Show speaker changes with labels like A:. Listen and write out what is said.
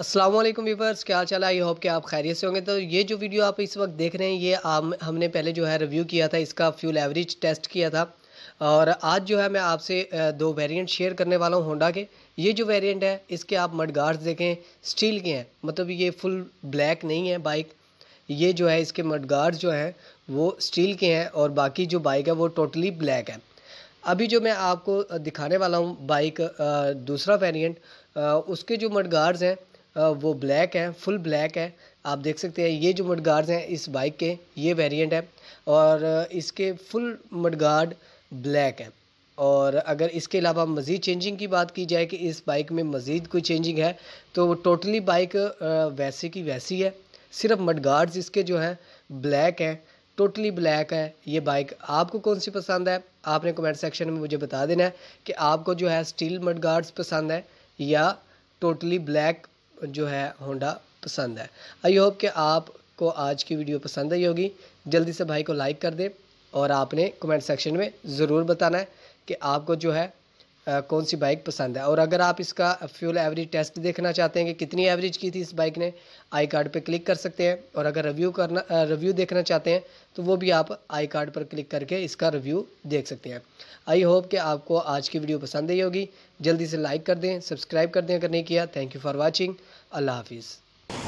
A: Aslam viewers क्या चला I hope कि आप खैरियत से होंगे तो ये जो वीडियो आप इस वक्त देख रहे हैं ये आम, हमने पहले जो है रिव्यू किया था इसका फ्यूल एवरेज टेस्ट किया था और आज जो है मैं आपसे दो वेरिएंट शेयर करने वाला हूँ होंडा के ये जो वेरिएंट है इसके आप मड गार्ड्स देखें स्टील के हैं मतलब ये फुल ब्लैक नहीं है बाइक ये जो है इसके मड गार्ड्स जो हैं वो स्टील के हैं और बाकी जो बाइक है वो टोटली ब्लैक है अभी जो मैं आपको दिखाने वाला हूँ बाइक दूसरा वेरियंट उसके जो मड गार्ड्स हैं वो ब्लैक है फुल ब्लैक है आप देख सकते हैं ये जो मडगार्ड्स हैं इस बाइक के ये वेरिएंट है और इसके फुल मडगार्ड ब्लैक हैं और अगर इसके अलावा मज़ीद चेंजिंग की बात की जाए कि इस बाइक में मज़ीद कोई चेंजिंग है तो वो टोटली बाइक वैसी की वैसी है सिर्फ मडगार्ड्स इसके जो हैं ब्लैक हैं टोटली ब्लैक है ये बाइक आपको कौन सी पसंद है आपने कमेंट सेक्शन में मुझे बता देना है कि आपको जो है स्टील मडगार्ड्स पसंद है या टोटली ब्लैक जो है होंडा पसंद है आई होप कि आपको आज की वीडियो पसंद आई होगी जल्दी से भाई को लाइक कर दे और आपने कमेंट सेक्शन में ज़रूर बताना है कि आपको जो है कौन सी बाइक पसंद है और अगर आप इसका फ्यूल एवरेज टेस्ट देखना चाहते हैं कि कितनी एवरेज की थी इस बाइक ने आई कार्ड पर क्लिक कर सकते हैं और अगर रिव्यू करना रिव्यू देखना चाहते हैं तो वो भी आप आई कार्ड पर क्लिक करके इसका रिव्यू देख सकते हैं आई होप कि आपको आज की वीडियो पसंद आई होगी जल्दी से लाइक कर दें सब्सक्राइब कर दें अगर नहीं किया थैंक यू फॉर वॉचिंग अल्लाह हाफिज़